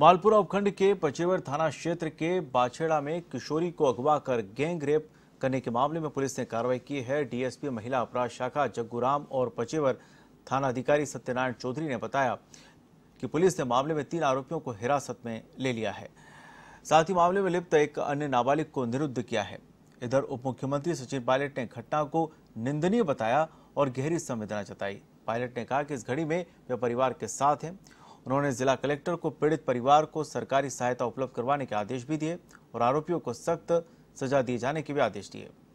मालपुरा उपखंड के पचेवर थाना क्षेत्र के बाछेड़ा में किशोरी को अगवा कर गैंग रेप करने के मामले में पुलिस ने कार्रवाई की है डीएसपी महिला अपराध शाखा जग्गूराम और पचेवर थाना अधिकारी सत्यनारायण चौधरी ने बताया कि पुलिस ने मामले में तीन आरोपियों को हिरासत में ले लिया है साथ ही मामले में लिप्त एक अन्य नाबालिग को निरुद्ध किया है इधर उप मुख्यमंत्री सचिन पायलट ने घटना को निंदनीय बताया और गहरी संवेदना जताई पायलट ने कहा कि इस घड़ी में वे परिवार के साथ हैं उन्होंने जिला कलेक्टर को पीड़ित परिवार को सरकारी सहायता उपलब्ध करवाने के आदेश भी दिए और आरोपियों को सख्त सजा दिए जाने के भी आदेश दिए